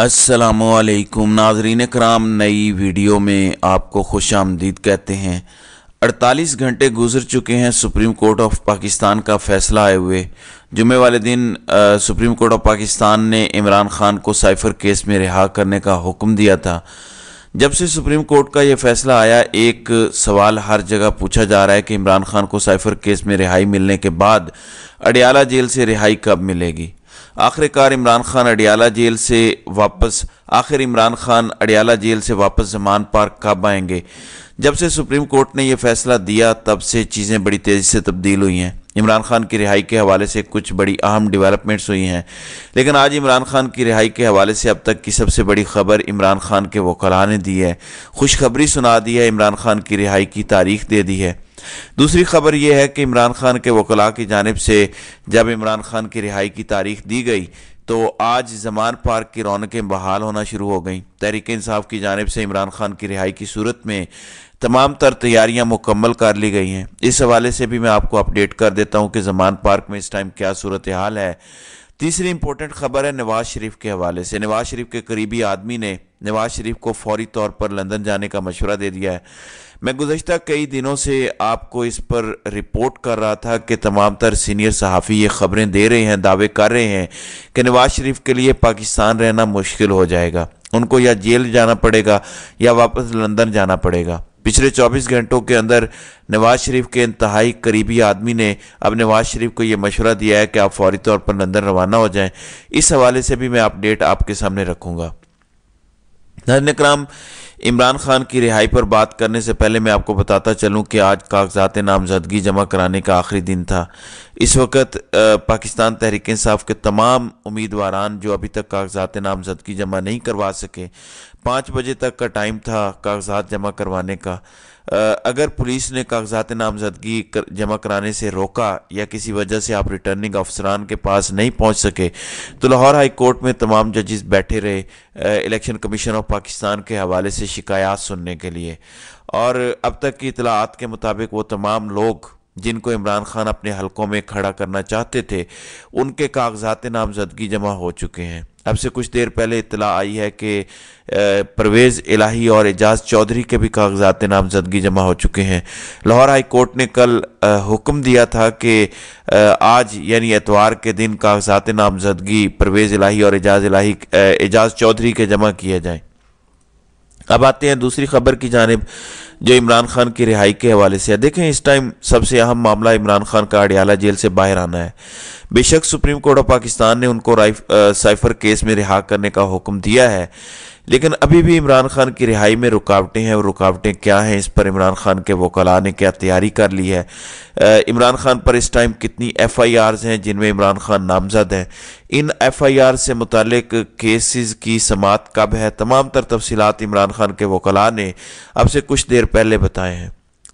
असलकुम नाजरीन कराम नई वीडियो में आपको खुश आमदीद कहते हैं 48 घंटे गुजर चुके हैं सुप्रीम कोर्ट ऑफ पाकिस्तान का फैसला आए हुए जुमे वाले दिन आ, सुप्रीम कोर्ट ऑफ पाकिस्तान ने इमरान खान को साइफर केस में रिहा करने का हुक्म दिया था जब से सुप्रीम कोर्ट का यह फैसला आया एक सवाल हर जगह पूछा जा रहा है कि इमरान खान को साइफर केस में रिहाई मिलने के बाद अडियाला जेल से रिहाई कब मिलेगी आखिरकार इमरान खान अडियाला जेल से वापस आखिर इमरान खान अडियाला जेल से वापस जमान पार्क कब आएंगे जब से सुप्रीम कोर्ट ने यह फैसला दिया तब से चीज़ें बड़ी तेज़ी से तब्दील हुई हैं इमरान खान की रिहाई के हवाले से कुछ बड़ी अहम डेवलपमेंट्स हुई हैं लेकिन आज इमरान खान की रिहाई के हवाले से अब तक की सबसे बड़ी खबर इमरान खान के वकला ने दी है खुशखबरी सुना दी है इमरान खान की रिहाई की तारीख दे दी है दूसरी खबर यह है कि इमरान खान के वकला की जानब से जब इमरान खान की रिहाई की तारीख दी गई तो आज जमान पार्क की रौनकें बहाल होना शुरू हो गई तहरीक इंसाफ की जानब से इमरान खान की रिहाई की सूरत में तमाम तर तैयारियां मुकम्मल कर ली गई हैं इस हवाले से भी मैं आपको अपडेट कर देता हूं कि जमान पार्क में इस टाइम क्या सूरत हाल है तीसरी इंपॉर्टेंट खबर है नवाज शरीफ के हवाले से नवाज शरीफ के करीबी आदमी ने नवाज शरीफ को फौरी तौर पर लंदन जाने का मशवरा दे दिया है मैं गुजशत कई दिनों से आपको इस पर रिपोर्ट कर रहा था कि तमाम तर सीनियर सहाफ़ी ये खबरें दे रहे हैं दावे कर रहे हैं कि नवाज शरीफ के लिए पाकिस्तान रहना मुश्किल हो जाएगा उनको या जेल जाना पड़ेगा या वापस लंदन जाना पड़ेगा पिछले 24 घंटों के अंदर नवाज शरीफ के इंतहाई करीबी आदमी ने अब नवाज शरीफ को यह मशवरा दिया है कि आप फौरी तौर पर लंदन रवाना हो जाएं इस हवाले से भी मैं अपडेट आपके सामने रखूंगा धन्यक्राम इमरान खान की रिहाई पर बात करने से पहले मैं आपको बताता चलूं कि आज कागजात नामजदगी जमा कराने का आखिरी दिन था इस वक्त पाकिस्तान तहरीक इंसाफ के तमाम उम्मीदवारान जो अभी तक कागजात नामजदगी जमा नहीं करवा सके पाँच बजे तक का टाइम था कागजात जमा करवाने का अगर पुलिस ने कागजात नामजदगी कर, जमा कराने से रोका या किसी वजह से आप रिटर्निंग अफसरान के पास नहीं पहुंच सके तो लाहौर हाई कोर्ट में तमाम जजेस बैठे रहे इलेक्शन कमीशन ऑफ पाकिस्तान के हवाले से शिकायत सुनने के लिए और अब तक की इतलात के मुताबिक वो तमाम लोग जिनको इमरान खान अपने हलकों में खड़ा करना चाहते थे उनके कागजात नामजदगी जमा हो चुके हैं अब से कुछ देर पहले इतला आई है कि परवेज़ इलाही और एजाज चौधरी के भी कागजात नामजदगी जमा हो चुके हैं लाहौर हाई कोर्ट ने कल हुक्म दिया था कि आज यानी एतवार के दिन कागजात नामजदगी परवेज़ इलाही और एजाज इलाही एजाज चौधरी के जमा किए जाएँ अब आते हैं दूसरी खबर की जानब जो इमरान खान की रिहाई के हवाले से है देखें इस टाइम सबसे अहम मामला इमरान खान का अडियाला जेल से बाहर आना है बेशक सुप्रीम कोर्ट ऑफ पाकिस्तान ने उनको साइफर केस में रिहा करने का हुक्म दिया है लेकिन अभी भी इमरान खान की रिहाई में रुकावटें हैं और रुकावटें क्या हैं इस पर इमरान खान के वकला ने क्या तैयारी कर ली है इमरान खान पर इस टाइम कितनी एफ़ आई आर हैं जिनमें इमरान खान नामजद हैं इन एफ़ आई आर से मुतल केसेस की समात कब है तमाम तर तफसीत इमरान खान के वकला ने अब से कुछ देर पहले बताए हैं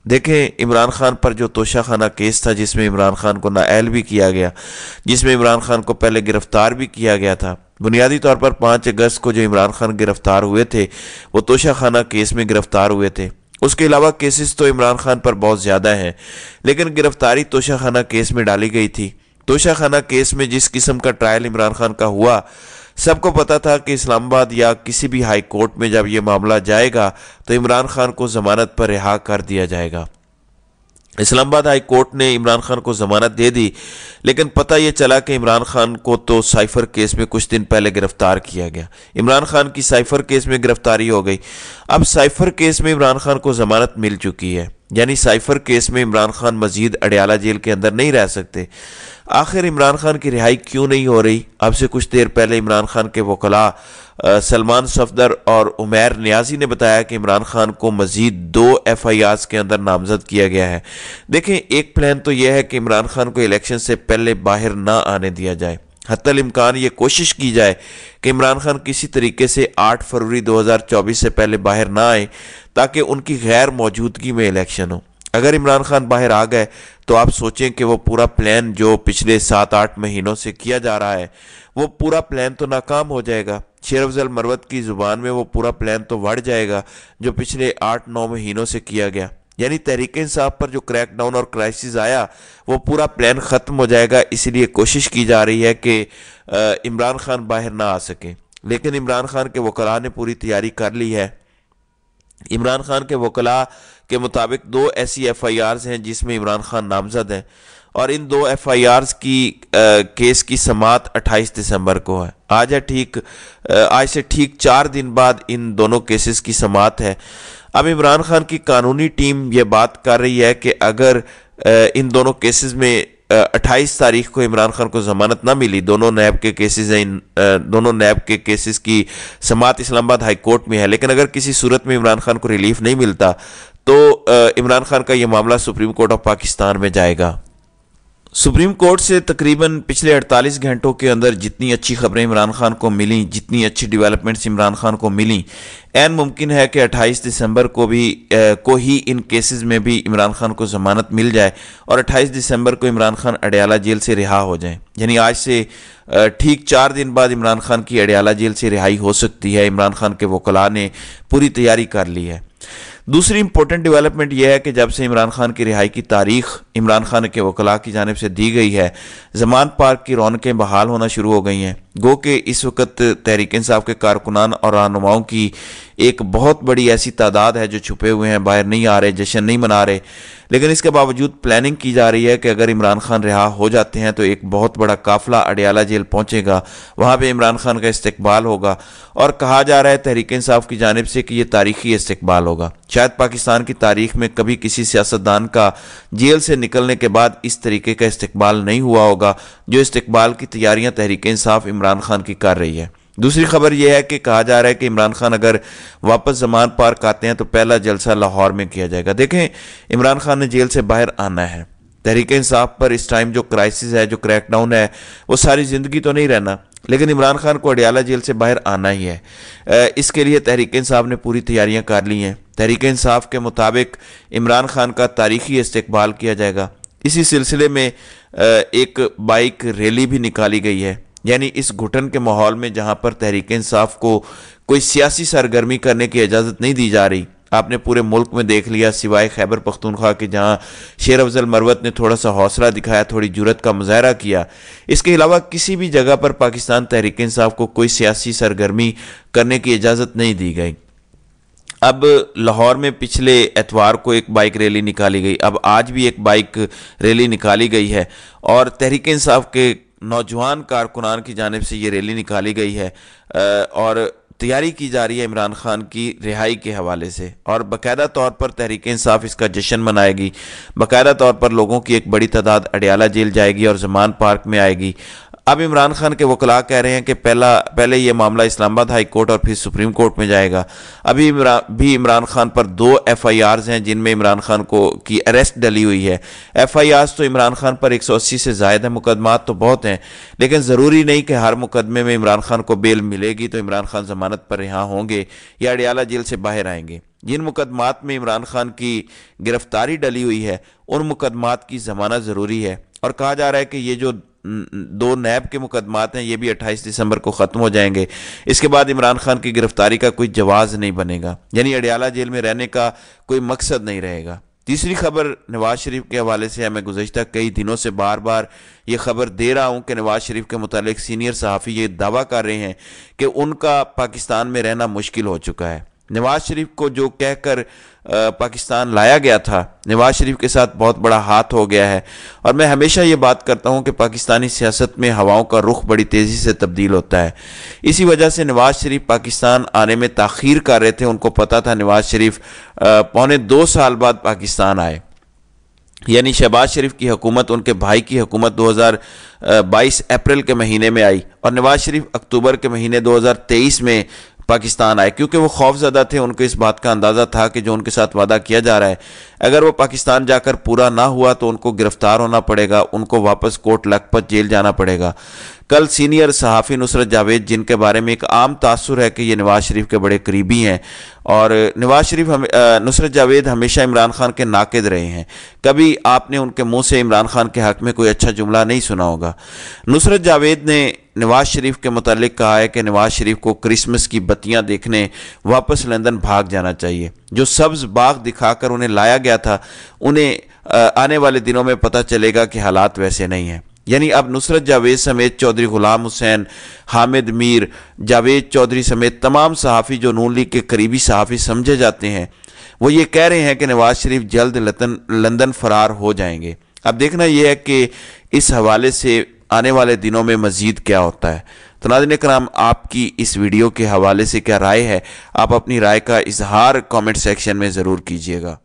देखें इमरान खान पर जो तोशाखाना केस था जिसमें इमरान खान को नाअल भी किया गया जिसमें इमरान खान को पहले गिरफ्तार भी किया गया था बुनियादी तौर पर पाँच अगस्त को जो इमरान खान गिरफ्तार हुए थे वो तोशा खाना केस में गिरफ्तार हुए थे उसके अलावा केसेस तो इमरान खान पर बहुत ज़्यादा हैं लेकिन गिरफ्तारी तोशा खाना केस में डाली गई थी तोशा खाना केस में जिस किस्म का ट्रायल इमरान खान का हुआ सबको पता था कि इस्लामाबाद या किसी भी हाई कोर्ट में जब ये मामला जाएगा तो इमरान खान को जमानत पर रिहा कर दिया जाएगा इस्लामाबाद हाई कोर्ट ने इमरान खान को जमानत दे दी लेकिन पता यह चला कि इमरान खान को तो साइफर केस में कुछ दिन पहले गिरफ्तार किया गया इमरान खान की साइफर केस में गिरफ्तारी हो गई अब साइफर केस में इमरान खान को जमानत मिल चुकी है यानी साइफर केस में इमरान खान मजीद अडयाला जेल के अंदर नहीं रह सकते आखिर इमरान खान की रिहाई क्यों नहीं हो रही अब से कुछ देर पहले इमरान खान के वकला सलमान सफदर और उमैर न्याजी ने बताया कि इमरान खान को मजीद दो एफ आई आर्स के अंदर नामजद किया गया है देखें एक प्लान तो यह है कि इमरान खान को इलेक्शन से पहले बाहर ना आने दिया जाए हतल ये कोशिश की जाए कि इमरान खान किसी तरीके से 8 फरवरी 2024 से पहले बाहर ना आए ताकि उनकी गैर मौजूदगी में इलेक्शन हो अगर इमरान खान बाहर आ गए तो आप सोचें कि वो पूरा प्लान जो पिछले सात आठ महीनों से किया जा रहा है वो पूरा प्लान तो नाकाम हो जाएगा शेर अफजल मरवत की ज़ुबान में वो पूरा प्लान तो बढ़ जाएगा जो पिछले आठ नौ महीनों से किया गया यानी तहरीक इंसाफ पर जो क्रैकडाउन और क्राइसिस आया वो पूरा प्लान ख़त्म हो जाएगा इसलिए कोशिश की जा रही है कि इमरान खान बाहर ना आ सकें लेकिन इमरान खान के वकला ने पूरी तैयारी कर ली है इमरान खान के वकला के मुताबिक दो ऐसी एफ आई आर्स हैं जिसमें इमरान खान नामजद हैं और इन दो एफ आई आर्स की आ, केस की समात 28 दिसंबर को है आज है ठीक आज से ठीक चार दिन बाद इन दोनों केसेस की समात है अब इमरान खान की कानूनी टीम ये बात कर रही है कि अगर इन दोनों केसेस में अट्ठाईस तारीख को इमरान खान को जमानत ना मिली दोनों नैब के केसेस हैं दोनों नैब के केसेस की समात इस्लामाबाद हाई कोर्ट में है लेकिन अगर किसी सूरत में इमरान खान को रिलीफ नहीं मिलता तो इमरान खान का यह मामला सुप्रीम कोर्ट ऑफ पाकिस्तान में जाएगा सुप्रीम कोर्ट से तकरीबन पिछले 48 घंटों के अंदर जितनी अच्छी खबरें इमरान खान को मिली जितनी अच्छी डेवलपमेंट्स इमरान खान को मिली एन मुमकिन है कि 28 दिसंबर को भी ए, को ही इन केसेस में भी इमरान खान को जमानत मिल जाए और 28 दिसंबर को इमरान खान अडयाला जेल से रिहा हो जाए यानी आज से ठीक चार दिन बाद इमरान खान की अडयाला जेल से रिहाई हो सकती है इमरान खान के वकला ने पूरी तैयारी कर ली है दूसरी इंपॉर्टेंट डेवलपमेंट यह है कि जब से इमरान खान की रिहाई की तारीख इमरान खान के वकला की जानब से दी गई है जमान पार्क की रौनकें बहाल होना शुरू हो गई हैं गो के इस वक्त तहरीक इंसाफ के कारकुनान और रहनुमाओं की एक बहुत बड़ी ऐसी तादाद है जो छुपे हुए हैं बाहर नहीं आ रहे जश्न नहीं मना रहे लेकिन इसके बावजूद प्लानिंग की जा रही है कि अगर इमरान खान रिहा हो जाते हैं तो एक बहुत बड़ा काफिला अडियाला जेल पहुंचेगा वहाँ पर इमरान खान का इस्तकबाल होगा और कहा जा रहा है तहरीक इंसाफ की जानब से कि यह तारीखी इस्तकबाल होगा शायद पाकिस्तान की तारीख में कभी किसी सियासतदान का जेल से निकलने के बाद इस तरीके का इस्तबाल नहीं हुआ होगा जो इस्तबाल की तैयारियाँ तहरीक इंसाफ इमरान खान की कर रही है दूसरी खबर यह है कि कहा जा रहा है कि इमरान खान अगर वापस जमान पार्क आते हैं तो पहला जलसा लाहौर में किया जाएगा देखें इमरान खान ने जेल से बाहर आना है तहरीक इंसाफ पर इस टाइम जो क्राइसिस है जो क्रैकडाउन है वो सारी ज़िंदगी तो नहीं रहना लेकिन इमरान खान को अडियाला जेल से बाहर आना ही है इसके लिए तहरीक इंसाफ ने पूरी तैयारियां कर ली हैं तहरीक इंसाफ के मुताबिक इमरान खान का तारीखी इस्तकबाल किया जाएगा इसी सिलसिले में एक बाइक रैली भी निकाली गई है यानी इस घुटन के माहौल में जहां पर तहरीक इंसाफ को कोई सियासी सरगर्मी करने की इजाज़त नहीं दी जा रही आपने पूरे मुल्क में देख लिया सिवाय खैबर पख्तूनख्वा के जहाँ शेर अफजल मरवत ने थोड़ा सा हौसला दिखाया थोड़ी जुरत का मुजाहरा किया इसके अलावा किसी भी जगह पर पाकिस्तान तहरीक इंसाफ को कोई सियासी सरगर्मी करने की इजाज़त नहीं दी गई अब लाहौर में पिछले एतवार को एक बाइक रैली निकाली गई अब आज भी एक बाइक रैली निकाली गई है और तहरीक इंसाफ के नौजवान कारकुनान की जानब से ये रैली निकाली गई है और तैयारी की जा रही है इमरान खान की रिहाई के हवाले से और बाकायदा तौर पर तहरीक इंसाफ इसका जश्न मनाएगी बाकायदा तौर पर लोगों की एक बड़ी तादाद अडयाला जेल जाएगी और जमान पार्क में आएगी अब इमरान खान के वकला कह रहे हैं कि पहला पहले यह मामला इस्लामाबाद हाई कोर्ट और फिर सुप्रीम कोर्ट में जाएगा अभी इम्रा, भी इमरान खान पर दो एफ आई आर्स हैं जिनमें इमरान खान को की अरेस्ट डली हुई है एफ आई आर्स तो इमरान खान पर एक सौ अस्सी से ज़्यादा है मुकदमा तो बहुत हैं लेकिन ज़रूरी नहीं कि हर मुकदमे में इमरान खान को बेल मिलेगी तो इमरान खान जमानत पर रिहा होंगे या अडियाला जेल से बाहर आएंगे जिन मुकदमात में इमरान खान की गिरफ्तारी डली हुई है उन मुकदमात की जमानत ज़रूरी है और कहा जा रहा है कि ये जो दो नैब के मुकदमात हैं ये भी 28 दिसंबर को ख़त्म हो जाएंगे इसके बाद इमरान खान की गिरफ्तारी का कोई जवाज़ नहीं बनेगा यानी अडियाला जेल में रहने का कोई मकसद नहीं रहेगा तीसरी खबर नवाज शरीफ के हवाले से है मैं गुजशत कई दिनों से बार बार ये खबर दे रहा हूँ कि नवाज शरीफ के मुतालिक सीनियर सहाफ़ी ये दावा कर रहे हैं कि उनका पाकिस्तान में रहना मुश्किल हो चुका है नवाज शरीफ को जो कहकर पाकिस्तान लाया गया था नवाज शरीफ के साथ बहुत बड़ा हाथ हो गया है और मैं हमेशा ये बात करता हूँ कि पाकिस्तानी सियासत में हवाओं का रुख बड़ी तेज़ी से तब्दील होता है इसी वजह से नवाज शरीफ पाकिस्तान आने में तखीर कर रहे थे उनको पता था नवाज शरीफ पौने दो साल बाद पाकिस्तान आए यानी शहबाज शरीफ की हुकूमत उनके भाई की हुकूमत 2022 अप्रैल के महीने में आई और नवाज शरीफ अक्टूबर के महीने 2023 में पाकिस्तान आए क्योंकि वो खौफजदा थे उनको इस बात का अंदाज़ा था कि जो उनके साथ वादा किया जा रहा है अगर वो पाकिस्तान जाकर पूरा ना हुआ तो उनको गिरफ्तार होना पड़ेगा उनको वापस कोर्ट लखपत जेल जाना पड़ेगा कल सीनियर सहाफ़ी नुसरत जावेद जिनके बारे में एक आम तासर है कि ये नवाज़ शरीफ के बड़े करीबी हैं और नवाज़ शरीफ हम नुसरत जावेद हमेशा इमरान खान के नाकद रहे हैं कभी आपने उनके मुंह से इमरान खान के हक़ में कोई अच्छा जुमला नहीं सुना होगा नुसरत जावेद ने नवाज शरीफ के मतलब कहा है कि नवाज शरीफ को क्रिसमस की बत्तियां देखने वापस लंदन भाग जाना चाहिए जो सब्ज़ बाग दिखाकर उन्हें लाया गया था उन्हें आने वाले दिनों में पता चलेगा कि हालात वैसे नहीं हैं यानी अब नुसरत जावेद समेत चौधरी गुलाम हुसैन हामिद मीर जावेद चौधरी समेत तमाम सहाफ़ी जो नून लीग के करीबी सहाफ़ी समझे जाते हैं वो ये कह रहे हैं कि नवाज शरीफ जल्द लंदन फरार हो जाएंगे अब देखना यह है कि इस हवाले से आने वाले दिनों में मज़ीद क्या होता है तो नादिन कराम आपकी इस वीडियो के हवाले से क्या राय है आप अपनी राय का इजहार कमेंट सेक्शन में ज़रूर कीजिएगा